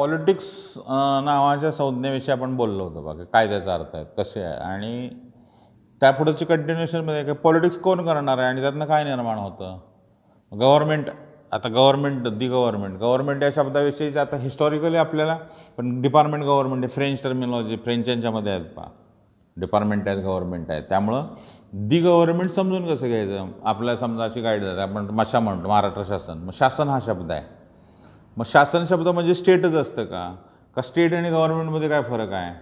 politics नावाच्या संज्ञेविषयी आपण बोललो होतो बघा कायद्याचा अर्थ आहे कसे आहे आणि त्यापुढेची कंटिन्युएशनमध्ये काय पॉलिटिक्स कोण करणार आहे आणि त्यातनं काय निर्माण होतं गव्हर्मेंट आता गव्हर्मेंट दी गव्हर्मेंट गव्हर्मेंट या शब्दाविषयी आता हिस्टॉरिकली आपल्याला पण डिपार्टमेंट गव्हर्नमेंट आहे फ्रेंच टर्मिनॉलॉजी फ्रेंच यांच्यामध्ये आहेत पा डिपार्टमेंट आहेत गव्हर्मेंट आहे त्यामुळं दी गव्हर्मेंट समजून कसं घ्यायचं आपल्याला समजा अशी गाईड जाते आपण मशा म्हणतो महाराष्ट्र शासन मग शासन हा शब्द आहे मग शासन शब्द म्हणजे स्टेटच असतं का का स्टेट आणि गव्हर्नमेंटमध्ये काय फरक आहे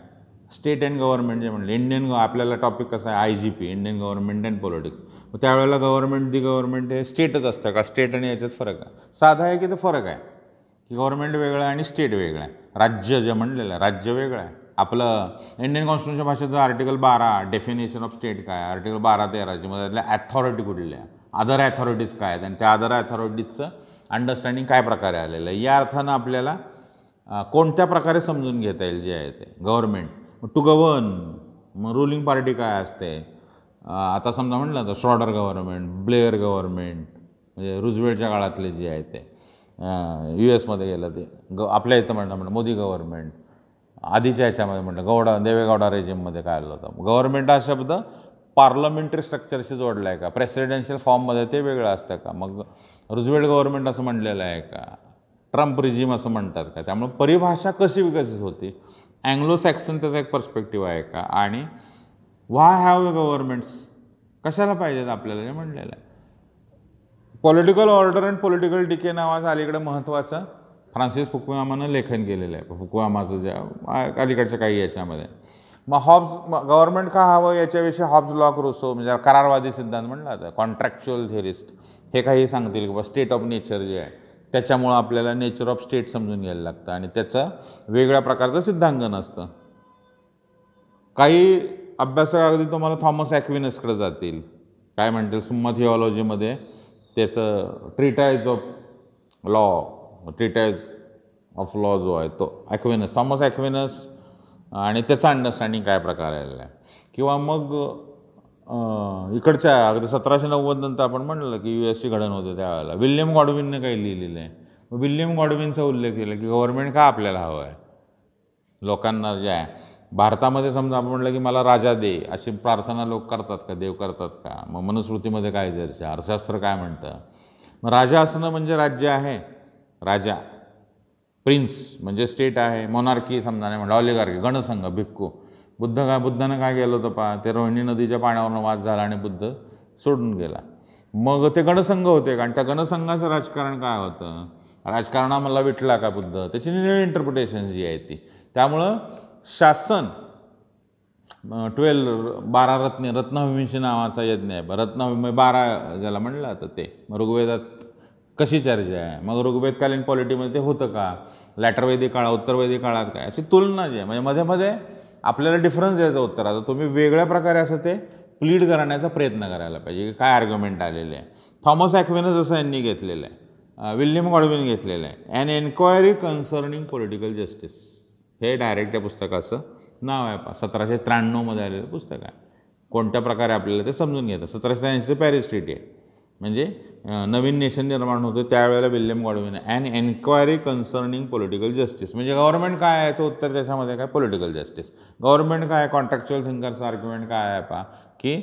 स्टेट अँड गव्हर्नमेंट जे म्हणलं इंडियन आपल्याला टॉपिक कसं आहे I G P Indian government and politics मग त्यावेळेला गव्हर्नमेंट दी गव्हर्नमेंट हे स्टेटच असतं का स्टेट आणि याच्यात फरक आहे साधा आहे की तर फरक आहे की गव्हर्नमेंट वेगळं आहे आणि स्टेट वेगळं आहे राज्य जे म्हणलेलं आहे राज्य वेगळं आहे आपलं इंडियन कॉन्स्टिट्यूशनच्या भाषेचं आर्टिकल बारा डेफिनेशन ऑफ स्टेट काय आर्टिकल बारा तेराची मग त्यातल्या ॲथॉरिटी कुठल्या अदर ॲथॉरिटीज काय आहेत आणि त्या अदर ॲथॉरिटीजचं अंडरस्टँडिंग काय प्रकारे आलेलं आहे या अर्थानं आपल्याला कोणत्या प्रकारे समजून घेता येईल जे आहे ते गव्हर्मेंट टू गव्हर्न मग रुलिंग पार्टी काय असते आता समजा म्हटलं तर श्रॉडर गव्हर्नमेंट ब्लेअर गव्हर्नमेंट म्हणजे रुजवेळच्या काळातले जे आहे ते यू एसमध्ये गेलं ते ग आपल्या इथं म्हणलं म्हणलं मोदी गव्हर्नमेंट आधीच्या ह्याच्यामध्ये म्हटलं गौडा देवेगौडा रेजिममध्ये काय आलं होतं गव्हर्नमेंट हा शब्द पार्लमेंटरी स्ट्रक्चरशी जोडला आहे का प्रेसिडेन्शियल फॉर्ममध्ये ते वेगळं असतं का मग रुजवेल गव्हर्नमेंट असं म्हणलेलं आहे का ट्रम्प रिजिम असं म्हणतात का त्यामुळे परिभाषा कशी विकसित होती अँग्लो सॅक्सन त्याचा एक पर्स्पेक्टिव्ह आहे का आणि व्हाय हॅव द गव्हर्नमेंट्स कशाला पाहिजेत आपल्याला हे म्हणलेलं आहे political order and political decay नावाचं अलीकडे महत्त्वाचं फ्रान्सिस फुकुयामानं लेखन केलेलं आहे फुकुयामाचं ज्या अलीकडच्या काही याच्यामध्ये मग हॉब्स गव्हर्नमेंट का हवं याच्याविषयी हॉब्स लॉक रोसो म्हणजे करारवादी सिद्धांत म्हणला आता कॉन्ट्रॅक्च्युअल थेरिस्ट हे काही सांगतील की बा स्टेट ऑफ नेचर जे आहे त्याच्यामुळं आपल्याला नेचर ऑफ स्टेट समजून घ्यायला लागतं आणि त्याचं वेगळ्या प्रकारचं सिद्धांगन असतं काही अभ्यासक अगदी तुम्हाला थॉमस ॲक्विनसकडे जातील काय म्हणतील सुम्मा थिओलॉजीमध्ये त्याचं treatise of law treatise of law जो आहे तो ॲक्विनस थॉमस ॲक्विनस आणि त्याचा अंडरस्टँडिंग काय प्रकार आलेला आहे किंवा मग इकडच्या अगदी सतराशे नव्वद नंतर आपण म्हणलं की यू सी घडण होतं त्यावेळेला विल्यम गॉडविनने काही लिहिलेलं आहे मग विल्यम गॉडविनचा उल्लेख केला की गव्हर्नमेंट का आपल्याला हवं आहे लोकांना जे आहे भारतामध्ये समजा आपण म्हटलं की मला राजा दे अशी प्रार्थना लोक करतात का देव करतात का मग मनुस्मृतीमध्ये काय चर्चा अर्थशास्त्र काय म्हणतं मग राजा असणं म्हणजे राज्य आहे राजा प्रिन्स म्हणजे स्टेट आहे मोनार्की समजा नाही म्हणलं ऑलिगार्की गणसंघ भिक्खू बुद्ध काय बुद्धानं काय केलं होतं पहा ते रोहिणी नदीच्या पाण्यावरनं वाद झाला आणि बुद्ध सोडून गेला मग ते गणसंघ होते कारण त्या गणसंघाचं राजकारण काय होतं राजकारणामधला विटला का बुद्ध त्याची निळ इंटरप्रिटेशन जी आहे ती त्यामुळं शासन ट्वेल्व बारा रत्ने रत्नविंशी नावाचा यज्ञ आहे रत्नविमय बारा ज्याला म्हणलं आता ते ऋग्वेदात कशी चर्चा आहे मग ऋग्वेदकालीन पॉलिटीमध्ये ते होतं का लॅटरवेदी काळा उत्तरवेदी काळात काय अशी तुलना जी आहे म्हणजे मध्ये मध्ये आपल्याला डिफरन्स द्यायचा उत्तर आता तुम्ही वेगळ्या प्रकारे असं ते प्लीड करण्याचा प्रयत्न करायला पाहिजे की काय आर्ग्युमेंट आलेले आहे थॉमस ॲक्वेनस असं यांनी घेतलेलं आहे विल्यम गॉडविन घेतलेलं आहे and enquiry concerning political justice हे डायरेक्ट या पुस्तकाचं नाव आहे सतराशे त्र्याण्णवमध्ये आलेलं पुस्तक आहे कोणत्या प्रकारे आपल्याला ते समजून घेतं सतराशे ऐंशी पॅरिस आहे म्हणजे नवीन नेशन निर्माण होतं त्यावेळेला William Godwin and enquiry concerning political justice म्हणजे गव्हर्मेंट काय याचं उत्तर त्याच्यामध्ये काय पॉलिटिकल जस्टिस गव्हर्मेंट काय कॉन्ट्रॅक्च्युअल थिंकरचं आर्ग्युमेंट काय आहे पा की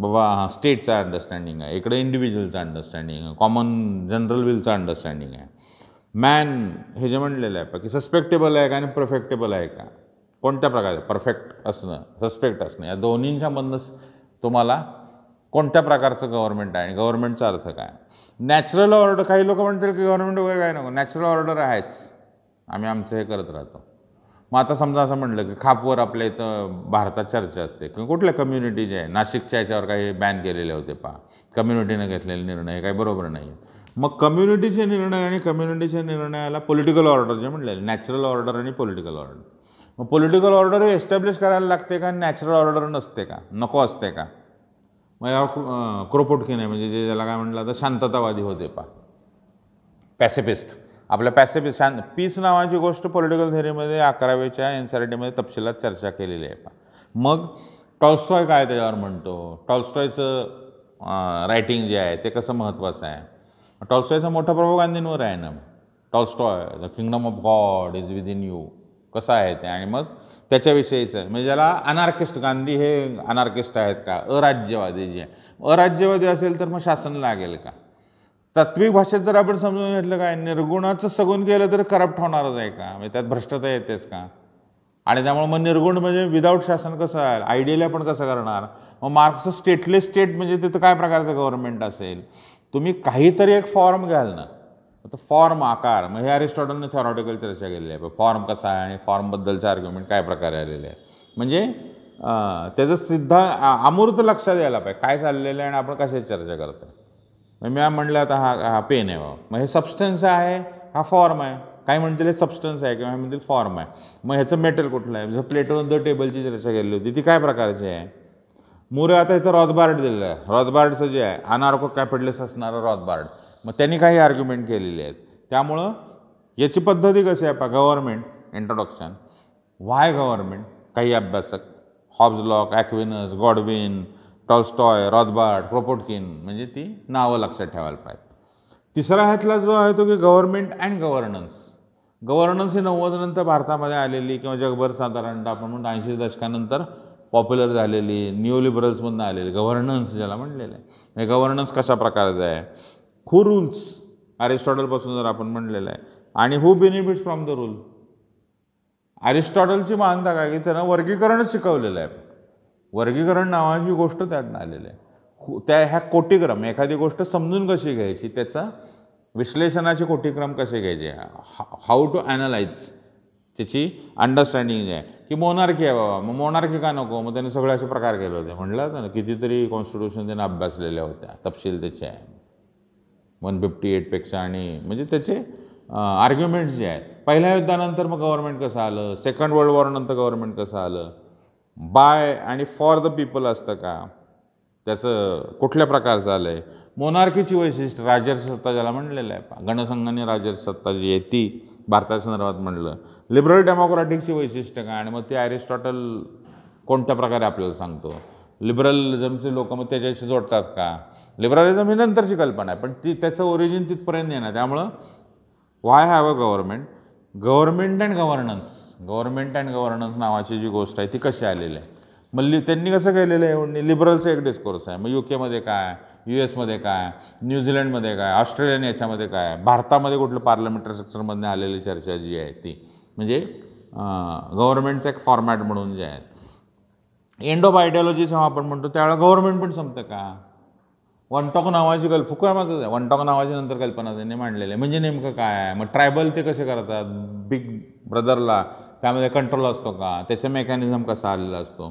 बाबा हां स्टेटचा अंडरस्टँडिंग आहे इकडे इंडिव्हिज्युअलचं अंडरस्टँडिंग आहे कॉमन जनरल विलचं अंडरस्टँडिंग आहे मॅन हे जे म्हणलेलं आहे पा की सस्पेक्टेबल आहे का आणि परफेक्टेबल आहे का कोणत्या प्रकारे परफेक्ट असणं सस्पेक्ट असणं या दोन्हींच्या मधनंच तुम्हाला कोणत्या प्रकारचं गव्हर्मेंट आहे आणि गव्हर्नमेंटचा अर्थ काय नॅचरल ऑर्डर काही लोक म्हणतील की गव्हर्नमेंट वगैरे काय नको नॅचरल ऑर्डर आहेच आम्ही आमचं हे करत राहतो मग आता समजा असं म्हटलं की खापवर आपल्या इथं भारतात चर्चा असते किंवा कुठल्या कम्युनिटी जे आहे नाशिकच्या याच्यावर काही बॅन केलेले होते पहा कम्युनिटीनं घेतलेले निर्णय काही बरोबर नाही मग कम्युनिटीचे निर्णय आणि कम्युनिटीच्या निर्णयाला पॉलिटिकल ऑर्डर जे म्हणले नॅचरल ऑर्डर आणि पॉलिटिकल ऑर्डर मग पॉलिटिकल ऑर्डर एस्टॅब्लिश करायला लागते का नॅचरल ऑर्डर नसते का नको असते का मग यावर क्रोपोटकीन आहे म्हणजे जे ज्याला काय म्हटलं तर शांततावादी होते पा पॅसिफिस्ट आपल्या पॅसेफिस्ट शांत पीस नावाची गोष्ट पॉलिटिकल थेअरीमध्ये अकरावीच्या एन सी आर टीमध्ये तपशिलात चर्चा केलेली आहे पा मग टॉल्स्टॉय काय त्याच्यावर म्हणतो टॉल्स्टॉयचं रायटिंग जे आहे ते कसं महत्त्वाचं आहे टॉल्स्टॉयचा मोठा प्रभाव गांधींवर आहे ना Tolstoy the kingdom of God is within you कसं आहे ते आणि मग त्याच्याविषयीचं आहे म्हणजे ज्याला अनार्किस्ट गांधी हे अनार्किस्ट आहेत का अराज्यवादी जे अराज्यवादी असेल तर मग शासन लागेल का तात्विक भाषेत जर आपण समजून घेतलं काय निर्गुणाचं सगून केलं तर करप्ट होणारच आहे का म्हणजे त्यात भ्रष्टता येतेच का आणि त्यामुळे मग निर्गुण म्हणजे विदाऊट शासन कसं आहे आयडियाला आपण कसं करणार मग मार्क्स स्टेटलेस स्टेट म्हणजे तिथं काय प्रकारचं गव्हर्नमेंट असेल तुम्ही काहीतरी एक फॉर्म घ्याल ना आता फॉर्म आकार मग हे अरिस्टॉटलने थॉरॉटिकल चर्चा केलेली आहे फॉर्म कसा आहे आणि फॉर्मबद्दलचे आर्ग्युमेंट काय प्रकारे आलेले आहे म्हणजे त्याचं सिद्धा अमूर्त लक्षात यायला पाहिजे काय चाललेलं आहे आणि आपण कशाची चर्चा करतो मग मी म्हटलं आता हा हा पेन आहे बाबा मग हे सबस्टन्स आहे हा फॉर्म आहे काय म्हणतील हे सबस्टन्स आहे किंवा हे म्हणतील फॉर्म आहे मग ह्याचं मेटल कुठलं आहे जसं प्लेटवर द टेबलची चर्चा केली होती ती काय प्रकारची आहे मुरे आता इथं रॉथबार्ड दिलेलं आहे रॉथबार्डचं जे आहे अनार्को कॅपिटलिस्ट असणारं रॉथबार्ड मग त्यांनी काही आर्ग्युमेंट केलेले आहेत त्यामुळं याची पद्धती कशी आहे पा गव्हर्मेंट इंट्रोडक्शन व्हाय गव्हर्मेंट काही अभ्यासक हॉब्सलॉक ॲक्विनस गॉडविन टॉल्स्टॉय रॉदबार्ट प्रोपोटकिन म्हणजे ती नावं लक्षात ठेवायला पाहिजेत तिसरा ह्यातला जो आहे तो की गव्हर्मेंट अँड गव्हर्नन्स गव्हर्नन्स ही नव्वदनंतर भारतामध्ये आलेली किंवा जगभर साधारणतः आपण म्हणून ऐंशी दशकानंतर पॉप्युलर झालेली न्यू लिबरल्समधून आलेली गव्हर्नन्स ज्याला म्हणलेलं आहे गव्हर्नन्स म्हणजे कशा प्रकारचं आहे हू रूल्स अरिस्टॉटलपासून जर आपण म्हणलेलं आहे आणि who benefits from the rule अरिस्टॉटलची मानता का की त्यांना वर्गीकरणच शिकवलेलं आहे वर्गीकरण नावाची गोष्ट त्यातनं आलेली आहे त्या ह्या कोटीक्रम एखादी गोष्ट समजून कशी घ्यायची त्याचा विश्लेषणाचे कोटीक्रम कसे घ्यायचे हाऊ टू ॲनालाइज त्याची अंडरस्टँडिंग आहे की मोनार्की आहे बाबा मग मोनार्की का नको मग त्यांनी सगळे असे प्रकार केले होते म्हटलं ना कितीतरी कॉन्स्टिट्यूशन त्यांना अभ्यासलेल्या होत्या तपशील त्याच्या आहे वन फिफ्टी एटपेक्षा आणि म्हणजे त्याचे आर्ग्युमेंट्स जे आहेत पहिल्या युद्धानंतर मग गव्हर्नमेंट कसं आलं सेकंड वर्ल्ड वॉरनंतर गव्हर्नमेंट कसं आलं बाय आणि फॉर द पीपल असतं का त्याचं कुठल्या प्रकारचं आलं आहे मोनार्कीची वैशिष्ट्य सत्ता ज्याला म्हणलेलं आहे गणसंघाने सत्ता जी आहे ती संदर्भात म्हणलं लिबरल डेमोक्रॅटिकची वैशिष्ट्य काय आणि मग ते ॲरिस्टॉटल कोणत्या प्रकारे आपल्याला सांगतो लिबरलिझमचे लोक मग त्याच्याशी जोडतात का लिबरलिझम ही नंतरची कल्पना आहे पण ती त्याचं ओरिजिन तिथपर्यंत नाही ना त्यामुळं why have a government government and governance government and governance नावाची जी गोष्ट आहे ती कशी आलेली आहे मग लि त्यांनी कसं केलेलं आहे लिबरलचं एक डिस्कोर्स आहे मग यू केमध्ये काय यू एसमध्ये काय न्यूझीलंडमध्ये काय ऑस्ट्रेलियन याच्यामध्ये काय भारतामध्ये कुठलं पार्लमेंटरी सेक्टरमधनं आलेली चर्चा जी आहे ती म्हणजे गव्हर्मेंटचं एक फॉर्मॅट म्हणून जे आहे एंड ऑफ जेव्हा आपण म्हणतो त्यावेळेला गव्हर्नमेंट पण संपतं का वनटॉक नावाची कल्प माझं आहे वनटॉक नावाची नंतर कल्पना त्यांनी मांडलेली आहे म्हणजे नेमकं काय आहे मग ट्रायबल ते कसे करतात बिग ब्रदरला त्यामध्ये कंट्रोल असतो का त्याचा मेकॅनिझम कसा आलेला असतो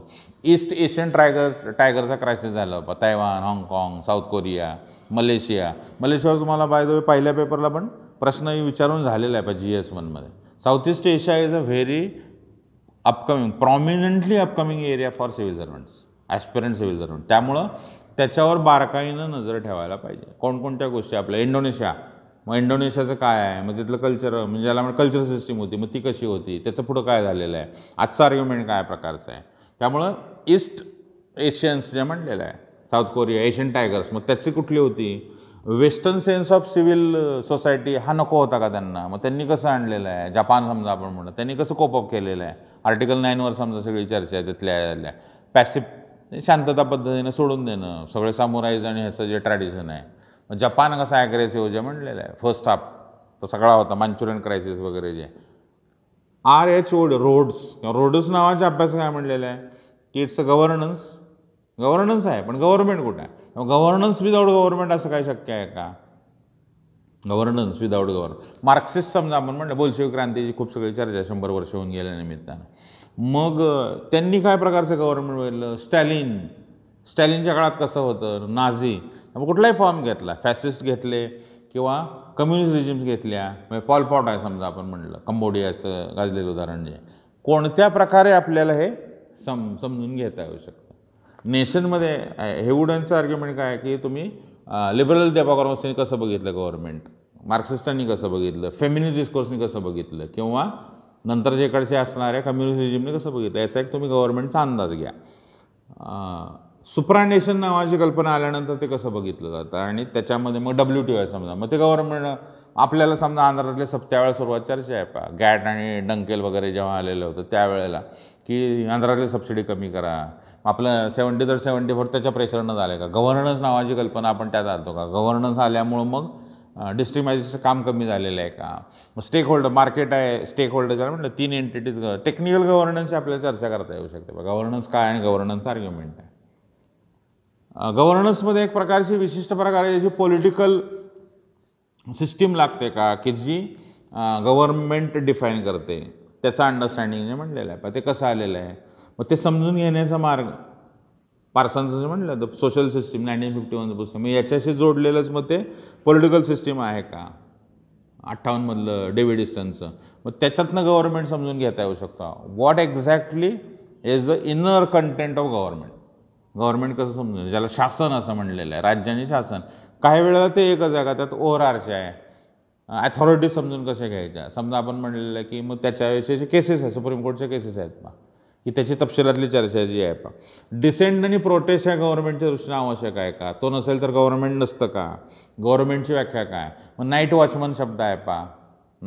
ईस्ट एशियन टायगर टायगरचा क्रायसिस झाला होता तैवान हाँगकाँग साऊथ कोरिया मलेशिया मलेशियावर तुम्हाला बाय द वे पहिल्या पेपरला पण प्रश्नही विचारून झालेला आहे पण जी एस वनमध्ये South East Asia is a very upcoming prominently upcoming area for civil servants aspirant civil servant त्यामुळं त्याच्यावर बारकाईनं नजर ठेवायला पाहिजे कोणकोणत्या गोष्टी आपल्या इंडोनेशिया मग इंडोनेशियाचं काय आहे मग तिथलं कल्चर म्हणजे ज्याला म्हणजे कल्चर सिस्टीम होती मग ती कशी होती त्याचं पुढं काय झालेलं आहे आजचं आर्ग्युमेंट काय प्रकारचं आहे त्यामुळं ईस्ट एशियन्स जे म्हणलेलं आहे साऊथ कोरिया एशियन टायगर्स मग त्याची कुठली होती western sense of civil society हा नको होता का त्यांना मग त्यांनी कसं आणलेलं आहे जपान समजा आपण म्हणून त्यांनी कसं कोपअप केलेलं आहे आर्टिकल नाईनवर समजा सगळी चर्चा आहे तिथल्या पॅसिफ शांतता पद्धतीनं सोडून देणं सगळे सामुराईज आणि ह्याचं जे ट्रॅडिशन आहे जपान कसं ॲग्रेसिव्ह जे म्हणलेलं आहे फर्स्ट हाफ तर सगळा होता मांचुरियन क्रायसिस वगैरे जे आर एच ओड रोड्स किंवा रोड्स नावाच्या अभ्यास काय म्हणलेलं आहे की इट्स अ गव्हर्नन्स गव्हर्नन्स आहे पण गव्हर्नमेंट कुठं आहे गव्हर्नन्स विदाऊट गव्हर्नमेंट असं काय शक्य आहे का गव्हर्नन्स विदाऊट गव्हर्न मार्क्सिस्ट समजा आपण म्हणलं बोलशिव क्रांतीची खूप सगळी चर्चा शंभर वर्ष होऊन गेल्या निमित्तानं मग त्यांनी काय प्रकारचं गव्हर्नमेंट बघितलं स्टॅलिन स्टॅलिनच्या काळात कसं होतं नाझी मग कुठलाही फॉर्म घेतला फॅसिस्ट घेतले किंवा कम्युनिस्ट रिजिम्स घेतल्या म्हणजे पॉलपॉट आहे समजा आपण म्हटलं कंबोडियाचं गाजलेलं उदाहरण जे कोणत्या प्रकारे आपल्याला हे सम समजून घेता येऊ शकतं नेशनमध्ये हेवुडनचं आर्ग्युमेंट काय की तुम्ही लिबरल डेमोक्रॉसीने कसं बघितलं गव्हर्नमेंट मार्क्सिस्टांनी कसं बघितलं फेमिनिस्ट डिस्कोर्सनी कसं बघितलं किंवा नंतरच्याकडचे असणाऱ्या कम्युनिस्ट रिजिमने कसं बघितलं याचा एक तुम्ही गव्हर्नमेंटचा अंदाज घ्या सुप्रानेशन नावाची कल्पना आल्यानंतर ते कसं बघितलं जातं आणि त्याच्यामध्ये मग डब्ल्यू टी समजा मग ते गव्हर्नमेंट आपल्याला समजा आंध्रातले सप्त्यावेळा सुरुवात चर्चा आहे पा गॅट आणि डंकेल वगैरे जेव्हा आलेलं होतं त्यावेळेला की आंध्रातले सबसिडी कमी करा आपलं सेवन्टी तर सेवन्टी फोर त्याच्या प्रेशरनं झालं का गव्हर्नन्स नावाची कल्पना आपण त्यात आणतो का गव्हर्नन्स आल्यामुळं मग डिस्ट्रीमायझेशनचं काम कमी झालेलं आहे का मग स्टेक होल्डर मार्केट आहे स्टेक होल्डर ज्याला तीन एंटिटीज टेक्निकल गव्हर्नन्सची आपल्याला चर्चा करता येऊ शकते बघा गव्हर्नन्स काय आणि गव्हर्नन्स आर्ग्युमेंट आहे गव्हर्नन्समध्ये एक प्रकारची विशिष्ट आहे जी पॉलिटिकल सिस्टीम लागते का की जी गव्हर्नमेंट डिफाईन करते त्याचा अंडरस्टँडिंग जे म्हटलेलं आहे पण ते कसं आलेलं आहे मग ते समजून घेण्याचा मार्ग पार्सन्सचं म्हटलं तर सोशल सिस्टीम नाईन्टीन फिफ्टी वनचं पुस्तक मग याच्याशी जोडलेलंच मग ते पॉलिटिकल सिस्टीम आहे का अठ्ठावन्नमधलं डेव्हिड इस्टनचं मग त्याच्यातनं गव्हर्नमेंट समजून घेता येऊ शकता what exactly is the inner content of government government कसं समजून ज्याला शासन असं म्हणलेलं आहे राज्याने शासन काही वेळेला ते एकच आहे का त्यात ओव्हर आरचे आहे अथॉरिटी समजून कशा घ्यायच्या समजा आपण म्हणलेलं आहे की मग त्याच्याविषयीचे केसेस आहेत सुप्रीम कोर्टचे केसेस आहेत मग की त्याची तपशिलातली चर्चा जी आहे पण डिसेंट आणि प्रोटेस्ट ह्या गव्हर्नमेंटच्या दृष्टीने आवश्यक आहे का तो नसेल तर गव्हर्नमेंट नसतं का गव्हर्नमेंटची व्याख्या काय मग नाईट वॉचमन शब्द आहे पा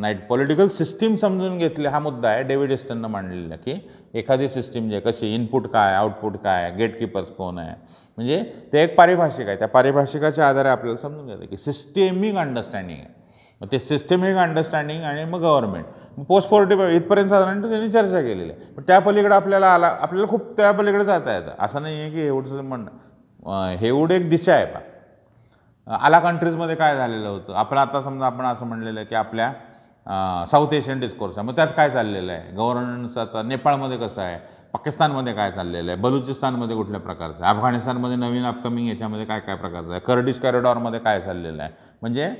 नाईट पॉलिटिकल सिस्टीम समजून घेतली हा मुद्दा आहे डेव्हिड एस्टननं मांडलेला की एखादी सिस्टीम जे कशी इनपुट काय आउटपुट काय गेटकीपर्स कोण आहे म्हणजे ते एक पारिभाषिक आहे त्या पारिभाषिकाच्या आधारे आपल्याला समजून घेतं की सिस्टेमिक अंडरस्टँडिंग आहे मग ते सिस्टमिक अंडरस्टँडिंग आणि मग गव्हर्नमेंट पोस्ट फोर्टी फाय इथपर्यंत साधारणतः त्यांनी चर्चा केलेली आहे पण त्या पलीकडे आपल्याला आला आपल्याला खूप त्या पलीकडे जाता येतं असं नाही आहे की एवढंच म्हण एवढं एक दिशा आहे पा आला कंट्रीजमध्ये काय झालेलं होतं आपण आता समजा आपण असं म्हणलेलं आहे की आपल्या साऊथ एशियन डिस्कोर्स आहे मग त्यात काय चाललेलं आहे गव्हर्नन्स आता नेपाळमध्ये कसं आहे पाकिस्तानमध्ये काय चाललेलं आहे बलुचिस्तानमध्ये कुठल्या प्रकारचं आहे अफगाणिस्तानमध्ये नवीन अपकमिंग याच्यामध्ये काय काय प्रकारचं आहे कर्डिश कॉरिडॉरमध्ये काय चाललेलं आहे म्हणजे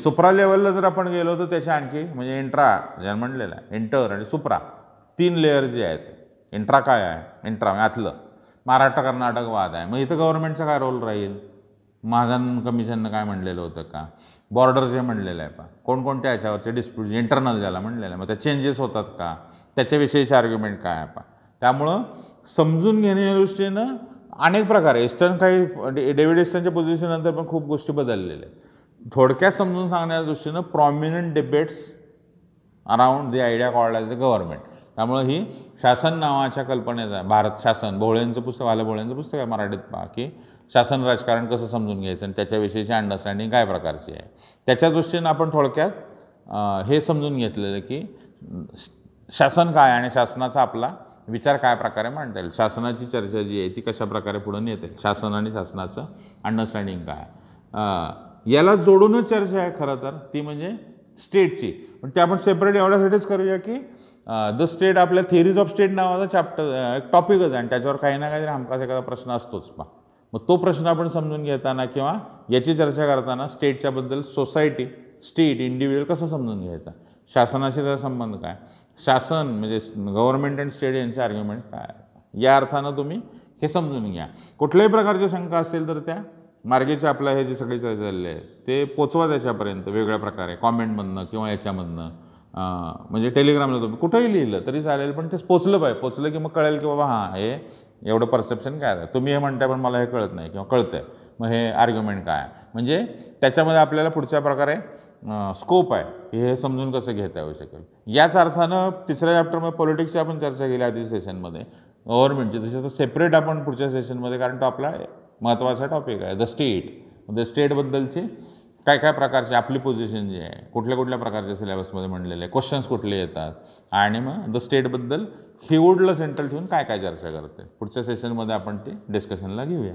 सुप्रा लेवलला जर आपण गेलो तर त्याच्या आणखी म्हणजे इंट्रा ज्यानं म्हणलेला इंटर आणि सुप्रा तीन लेअर जे आहेत इंट्रा काय आहे इंट्रा म्हणजे आतलं महाराष्ट्र कर्नाटक वाद आहे मग इथं गव्हर्नमेंटचा काय रोल राहील महाजन कमिशननं काय म्हणलेलं होतं का बॉर्डर जे म्हणलेलं आहे पा कोणकोणत्या याच्यावरचे डिस्प्यूट इंटरनल ज्याला म्हणलेलं आहे मग त्या चेंजेस होतात का त्याच्याविषयीचे आर्ग्युमेंट काय आहे पा त्यामुळं समजून घेण्याच्या दृष्टीनं अनेक प्रकारे इस्टर्न काही डेव्हिड इस्टर्नच्या पोझिशननंतर पण खूप गोष्टी बदललेल्या आहेत थोडक्यात समजून सांगण्याच्या दृष्टीनं prominent debates around the idea called the government त्यामुळं ही शासन नावाच्या कल्पनेचा भारत शासन भोळेंचं पुस्तक आलं भोळेंचं पुस्तक आहे मराठीत पहा की शासन राजकारण कसं समजून घ्यायचं आणि त्याच्याविषयीची अंडरस्टँडिंग काय प्रकारची आहे त्याच्या दृष्टीनं आपण थोडक्यात हे समजून घेतलेलं की शासन काय आणि शासनाचा आपला विचार काय प्रकारे मांडता येईल शासनाची चर्चा जी आहे ती कशाप्रकारे पुढे नेता शासन आणि शासनाचं अंडरस्टँडिंग काय याला जोडूनच चर्चा आहे खरं तर ती म्हणजे स्टेटची पण ते आपण सेपरेट एवढ्यासाठीच करूया की द स्टेट आपल्या थेरीज ऑफ स्टेट नावाचा चॅप्टर एक टॉपिकच आहे आणि त्याच्यावर काही ना काही हमखास एखादा प्रश्न असतोच पा मग तो प्रश्न आपण समजून घेताना किंवा याची चर्चा करताना स्टेटच्याबद्दल सोसायटी स्टेट इंडिव्हिज्युअल कसं समजून घ्यायचा शासनाशी त्याचा संबंध काय शासन म्हणजे गव्हर्नमेंट अँड स्टेट यांचे आर्ग्युमेंट काय या अर्थानं तुम्ही हे समजून घ्या कुठल्याही प्रकारच्या शंका असेल तर त्या मार्गेचे आपला हे जे सगळे चालले आहे ते पोचवा त्याच्यापर्यंत वेगळ्या प्रकारे कॉमेंटमधनं किंवा याच्यामधनं म्हणजे टेलिग्रामला तुम्ही कुठंही लिहिलं तरी चालेल पण ते पोचलं पाहिजे पोचलं की मग कळेल की बाबा हां हे एवढं परसेप्शन काय आहे तुम्ही हे म्हणताय पण मला हे कळत नाही किंवा कळतं आहे मग हे आर्ग्युमेंट काय म्हणजे त्याच्यामध्ये आपल्याला पुढच्या प्रकारे स्कोप आहे की हे समजून कसं घेता येऊ शकेल याच अर्थानं तिसऱ्या चॅप्टरमध्ये पॉलिटिक्सची आपण चर्चा केली आधी सेशनमध्ये गव्हर्नमेंटची तसे तर सेपरेट आपण पुढच्या सेशनमध्ये कारण तो आपला महत्त्वाचा टॉपिक आहे द स्टेट द स्टेटबद्दलचे काय काय प्रकारचे आपली पोझिशन जी आहे कुठल्या कुठल्या प्रकारच्या सिलेबसमध्ये म्हणलेले क्वेश्चन्स कुठले येतात आणि मग द स्टेटबद्दल हिवूडला सेंट्रल ठेवून काय काय चर्चा करते पुढच्या सेशनमध्ये आपण ते डिस्कशनला घेऊया